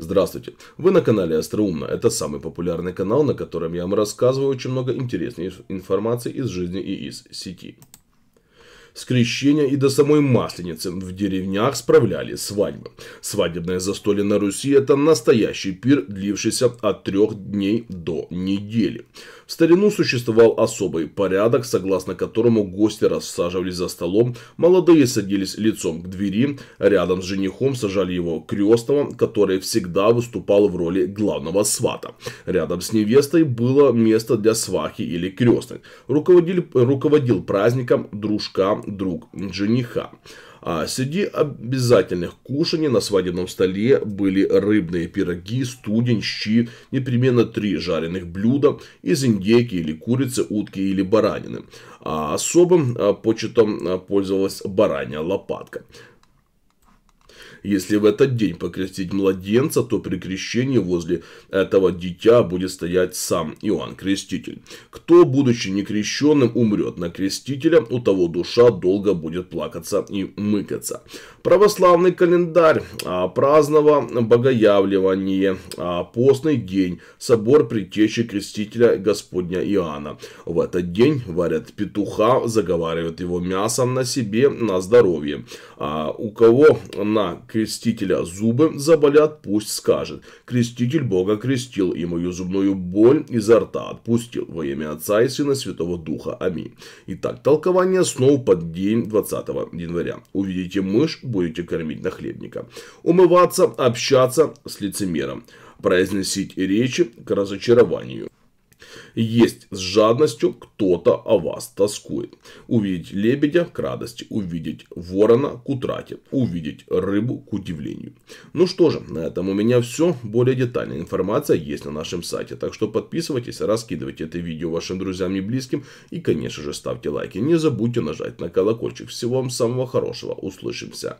Здравствуйте, вы на канале Остроумно. Это самый популярный канал, на котором я вам рассказываю очень много интересной информации из жизни и из сети. С крещения и до самой Масленицы в деревнях справляли свадьбы. Свадебное застолье на Руси – это настоящий пир, длившийся от трех дней до недели. В старину существовал особый порядок, согласно которому гости рассаживались за столом, молодые садились лицом к двери, рядом с женихом сажали его крестного, который всегда выступал в роли главного свата. Рядом с невестой было место для свахи или крестной. Руководил, руководил праздником дружка друг жениха. А Среди обязательных кушаний на свадебном столе были рыбные пироги, студень, щи, непременно три жареных блюда из индейки или курицы, утки или баранины. А Особым а, почетом а, пользовалась баранья лопатка. Если в этот день покрестить младенца, то при крещении возле этого дитя будет стоять сам Иоанн Креститель. Кто, будучи некрещенным, умрет на крестителя, у того душа долго будет плакаться и мыкаться. Православный календарь а, праздного богоявливания, а, постный день, собор притечи крестителя Господня Иоанна. В этот день варят петуха, заговаривают его мясом на себе, на здоровье. А у кого на крестителя а зубы заболят, пусть скажет. Креститель Бога крестил, и мою зубную боль изо рта отпустил. Во имя Отца и Сына Святого Духа. Аминь. Итак, толкование снов под день 20 января. Увидите мышь, будете кормить нахлебника. Умываться, общаться с лицемером. Произносить речи к разочарованию. Есть с жадностью кто-то о вас тоскует. Увидеть лебедя к радости, увидеть ворона к утрате, увидеть рыбу к удивлению. Ну что же, на этом у меня все. Более детальная информация есть на нашем сайте, так что подписывайтесь, раскидывайте это видео вашим друзьям и близким и, конечно же, ставьте лайки. Не забудьте нажать на колокольчик. Всего вам самого хорошего. Услышимся.